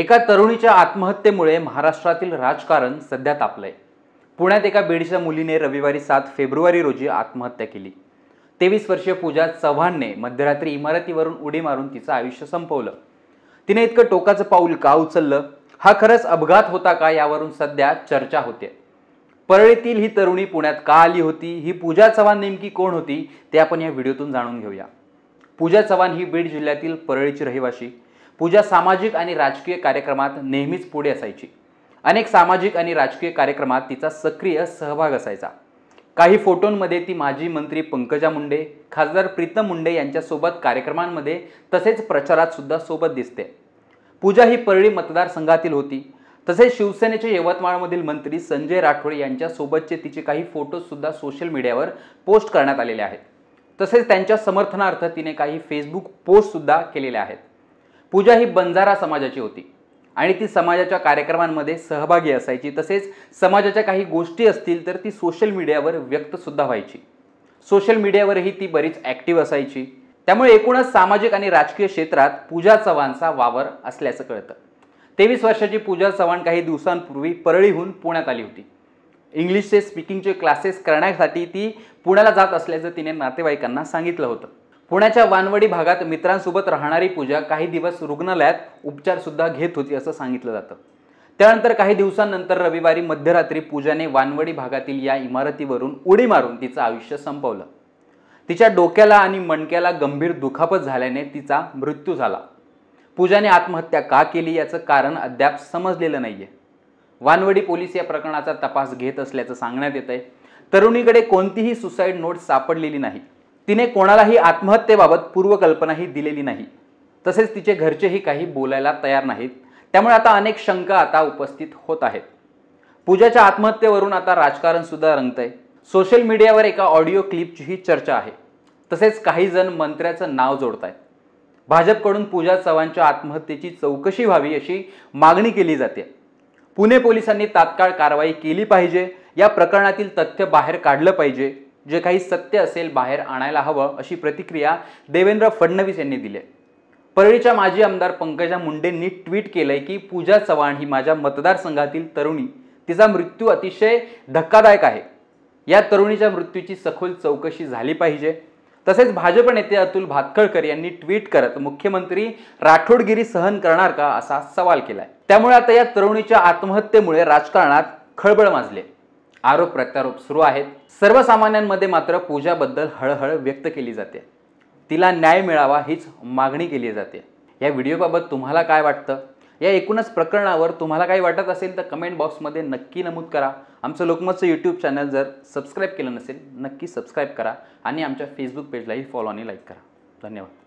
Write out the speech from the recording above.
एका तरुणीच्या आत्महत्येमुळे महाराष्ट्रातील राजकारण सध्या तापलंय पुण्यात एका बीडच्या मुलीने रविवारी सात फेब्रुवारी रोजी आत्महत्या केली तेवीस वर्षीय पूजा चव्हाणने मध्यरात्री इमारतीवरून उडी मारून तिचं आयुष्य संपवलं तिने इतकं टोकाचं पाऊल का उचललं हा खरंच अपघात होता का यावरून सध्या चर्चा होते परळीतील ही तरुणी पुण्यात का आली होती ही पूजा चव्हाण नेमकी कोण होती ते आपण या व्हिडिओतून जाणून घेऊया पूजा चव्हाण ही बीड जिल्ह्यातील परळीची रहिवाशी पूजा सामाजिक आणि राजकीय कार्यक्रमात नेहमीच पुढे असायची अनेक सामाजिक आणि राजकीय कार्यक्रमात तिचा सक्रिय सहभाग असायचा काही फोटोंमध्ये ती माजी मंत्री पंकजा मुंडे खासदार प्रीतम मुंडे यांच्यासोबत कार्यक्रमांमध्ये तसेच प्रचारात सुद्धा सोबत दिसते पूजा ही परळी मतदारसंघातील होती तसेच शिवसेनेचे यवतमाळमधील मंत्री संजय राठोड यांच्यासोबतचे तिचे काही सुद्धा सोशल मीडियावर पोस्ट करण्यात आलेले आहेत तसेच त्यांच्या समर्थनार्थ तिने काही फेसबुक पोस्टसुद्धा केलेल्या आहेत पूजा ही बंजारा समाजाची होती आणि ती समाजाच्या कार्यक्रमांमध्ये सहभागी असायची तसेच समाजाच्या काही गोष्टी असतील तर ती सोशल मीडियावर व्यक्तसुद्धा व्हायची सोशल मीडियावरही ती बरीच ॲक्टिव्ह असायची त्यामुळे एकूणच सामाजिक आणि राजकीय क्षेत्रात पूजा चव्हाणचा वावर असल्याचं कळतं तेवीस वर्षाची पूजा चव्हाण काही दिवसांपूर्वी परळीहून पुण्यात आली होती इंग्लिशचे स्पीकिंगचे क्लासेस करण्यासाठी ती पुण्याला जात असल्याचं तिने नातेवाईकांना सांगितलं होतं पुण्याच्या वानवडी भागात मित्रांसोबत राहणारी पूजा काही दिवस रुग्णालयात उपचारसुद्धा घेत होती असं सांगितलं जातं त्यानंतर काही दिवसांनंतर रविवारी मध्यरात्री पूजाने वानवडी भागातील या इमारतीवरून उडी मारून तिचं आयुष्य संपवलं तिच्या डोक्याला आणि मणक्याला गंभीर दुखापत झाल्याने तिचा मृत्यू झाला पूजाने आत्महत्या का केली याचं कारण अद्याप समजलेलं नाहीये वानवडी पोलीस या प्रकरणाचा तपास घेत असल्याचं सांगण्यात येत आहे तरुणीकडे कोणतीही सुसाईड नोट सापडलेली नाही तिने कोणालाही आत्महत्येबाबत पूर्वकल्पनाही दिलेली नाही तसेच तिचे घरचेही काही बोलायला तयार नाहीत त्यामुळे आता अनेक शंका आता उपस्थित होत आहेत पूजाच्या आत्महत्येवरून आता राजकारण सुद्धा आहे सोशल मीडियावर एका ऑडिओ क्लिपचीही चर्चा आहे तसेच काही जण मंत्र्याचं नाव जोडतायत भाजपकडून पूजा चव्हाणच्या आत्महत्येची चौकशी व्हावी अशी मागणी केली जाते पुणे पोलिसांनी तात्काळ कारवाई केली पाहिजे या प्रकरणातील तथ्य बाहेर काढलं पाहिजे जे काही सत्य असेल बाहेर आणायला हवं अशी प्रतिक्रिया देवेंद्र फडणवीस यांनी दिली परळीच्या माजी आमदार पंकजा मुंडेंनी ट्विट केलंय की पूजा चव्हाण ही माझ्या मतदारसंघातील तरुणी तिचा मृत्यू अतिशय धक्कादायक आहे या तरुणीच्या मृत्यूची सखोल चौकशी झाली पाहिजे तसेच भाजप नेते अतुल भातखळकर यांनी ट्विट करत मुख्यमंत्री राठोडगिरी सहन करणार का असा सवाल केलाय त्यामुळे आता या तरुणीच्या आत्महत्येमुळे राजकारणात खळबळ माजली आरोप प्रत्यारोप सुरू आहेत सर्वसामान्यांमध्ये मात्र पूजाबद्दल हळहळ व्यक्त केली जाते तिला न्याय मिळावा हीच मागणी केली जाते या व्हिडिओबाबत तुम्हाला काय वाटतं या एकूणच प्रकरणावर तुम्हाला काही वाटत असेल तर कमेंट बॉक्समध्ये नक्की नमूद करा आमचं लोकमतचं यूट्यूब चॅनल जर सबस्क्राईब केलं नसेल नक्की सबस्क्राईब करा आणि आमच्या फेसबुक पेजलाही फॉलो आणि लाईक करा धन्यवाद